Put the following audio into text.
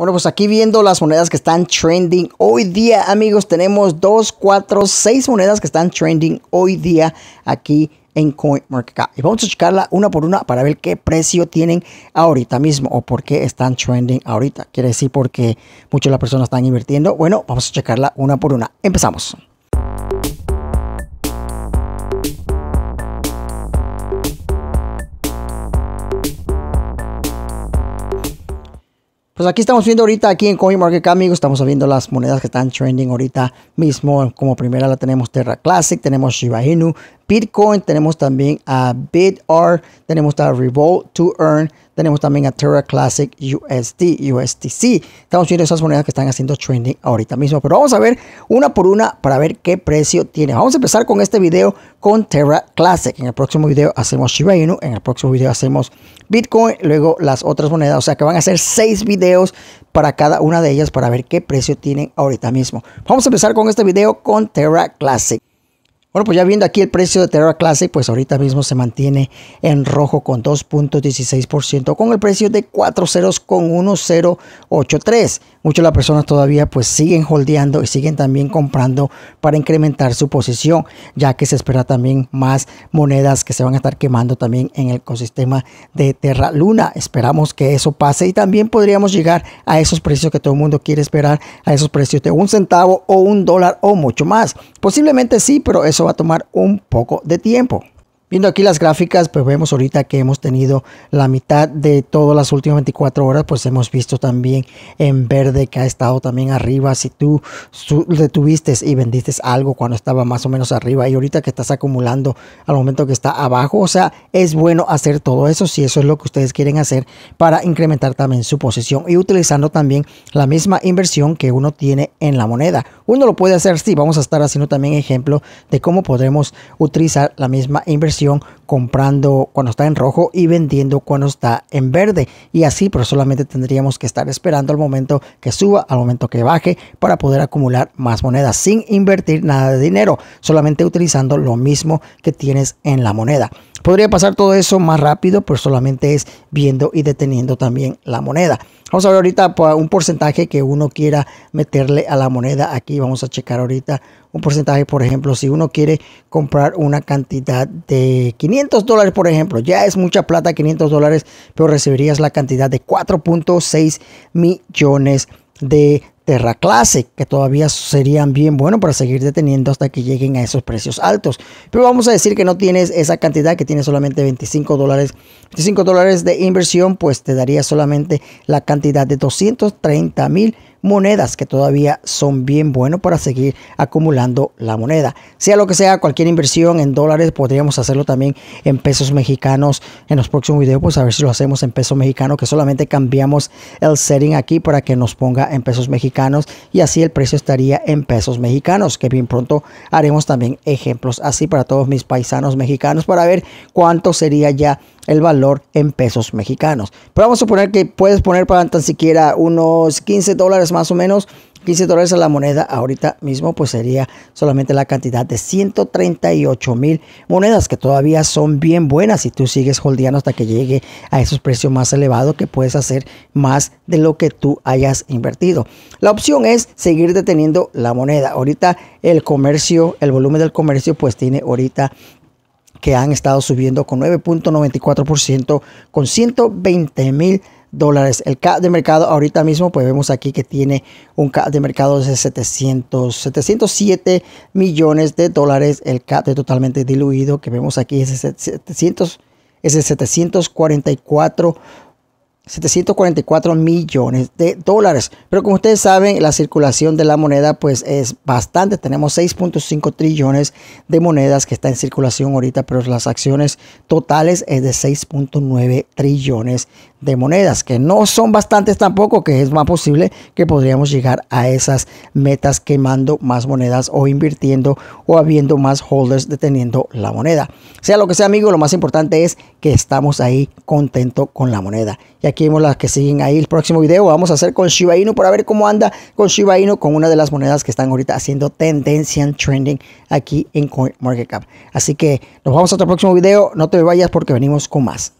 Bueno, pues aquí viendo las monedas que están trending hoy día, amigos, tenemos 2, 4, 6 monedas que están trending hoy día aquí en CoinMarketCap. Y vamos a checarla una por una para ver qué precio tienen ahorita mismo o por qué están trending ahorita. Quiere decir porque muchas de las personas están invirtiendo. Bueno, vamos a checarla una por una. Empezamos. Pues aquí estamos viendo ahorita, aquí en CoinMarketCap, amigos, estamos viendo las monedas que están trending ahorita mismo. Como primera la tenemos Terra Classic, tenemos Shiba Inu, Bitcoin, tenemos también a BitR, tenemos a Revolt to Earn, tenemos también a Terra Classic USD, USTC. Estamos viendo esas monedas que están haciendo trending ahorita mismo. Pero vamos a ver una por una para ver qué precio tienen. Vamos a empezar con este video con Terra Classic. En el próximo video hacemos Shiba Inu. En el próximo video hacemos Bitcoin. Luego las otras monedas. O sea que van a ser seis videos para cada una de ellas para ver qué precio tienen ahorita mismo. Vamos a empezar con este video con Terra Classic. Bueno, pues ya viendo aquí el precio de Terra Classic, pues ahorita mismo se mantiene en rojo con 2.16%, con el precio de 40,1083. ceros con 1.083. Muchas de las personas todavía pues siguen holdeando y siguen también comprando para incrementar su posición, ya que se espera también más monedas que se van a estar quemando también en el ecosistema de Terra Luna. Esperamos que eso pase y también podríamos llegar a esos precios que todo el mundo quiere esperar, a esos precios de un centavo o un dólar o mucho más. Posiblemente sí, pero eso va a tomar un poco de tiempo. Viendo aquí las gráficas, pues vemos ahorita que hemos tenido la mitad de todas las últimas 24 horas, pues hemos visto también en verde que ha estado también arriba. Si tú detuviste y vendiste algo cuando estaba más o menos arriba y ahorita que estás acumulando al momento que está abajo, o sea, es bueno hacer todo eso si eso es lo que ustedes quieren hacer para incrementar también su posición y utilizando también la misma inversión que uno tiene en la moneda. Uno lo puede hacer, sí, vamos a estar haciendo también ejemplo de cómo podremos utilizar la misma inversión comprando cuando está en rojo y vendiendo cuando está en verde. Y así, pero solamente tendríamos que estar esperando al momento que suba, al momento que baje, para poder acumular más monedas sin invertir nada de dinero, solamente utilizando lo mismo que tienes en la moneda. Podría pasar todo eso más rápido, pero solamente es viendo y deteniendo también la moneda. Vamos a ver ahorita un porcentaje que uno quiera meterle a la moneda. Aquí vamos a checar ahorita un porcentaje, por ejemplo, si uno quiere comprar una cantidad de 500 dólares, por ejemplo, ya es mucha plata, 500 dólares, pero recibirías la cantidad de 4.6 millones de dólares. Terra Classic, que todavía serían bien buenos para seguir deteniendo hasta que lleguen a esos precios altos. Pero vamos a decir que no tienes esa cantidad, que tiene solamente 25 dólares. 25 dólares de inversión, pues te daría solamente la cantidad de 230 mil monedas que todavía son bien buenos para seguir acumulando la moneda. Sea lo que sea, cualquier inversión en dólares, podríamos hacerlo también en pesos mexicanos en los próximos videos, pues a ver si lo hacemos en pesos mexicanos, que solamente cambiamos el setting aquí para que nos ponga en pesos mexicanos y así el precio estaría en pesos mexicanos, que bien pronto haremos también ejemplos así para todos mis paisanos mexicanos para ver cuánto sería ya el valor en pesos mexicanos. Pero vamos a suponer que puedes poner para tan siquiera unos 15 dólares más o menos, 15 dólares a la moneda ahorita mismo pues sería solamente la cantidad de 138 mil monedas que todavía son bien buenas si tú sigues holdeando hasta que llegue a esos precios más elevados que puedes hacer más de lo que tú hayas invertido. La opción es seguir deteniendo la moneda. Ahorita el comercio, el volumen del comercio pues tiene ahorita que han estado subiendo con 9.94% con 120 mil dólares. El cap de mercado ahorita mismo, pues vemos aquí que tiene un cap de mercado de 707 millones de dólares. El cap de totalmente diluido que vemos aquí es de 744 millones. de 744 millones de dólares. Pero como ustedes saben, la circulación de la moneda pues es bastante. Tenemos 6.5 trillones de monedas que está en circulación ahorita, pero las acciones totales es de 6.9 trillones de monedas, que no son bastantes tampoco, que es más posible que podríamos llegar a esas metas quemando más monedas o invirtiendo o habiendo más holders deteniendo la moneda. Sea lo que sea, amigo, lo más importante es que estamos ahí contento con la moneda y aquí vemos las que siguen ahí. El próximo video vamos a hacer con Shiba Inu para ver cómo anda con Shiba Inu con una de las monedas que están ahorita haciendo tendencia en trending aquí en CoinMarketCap. Así que nos vamos a otro próximo video. No te vayas porque venimos con más.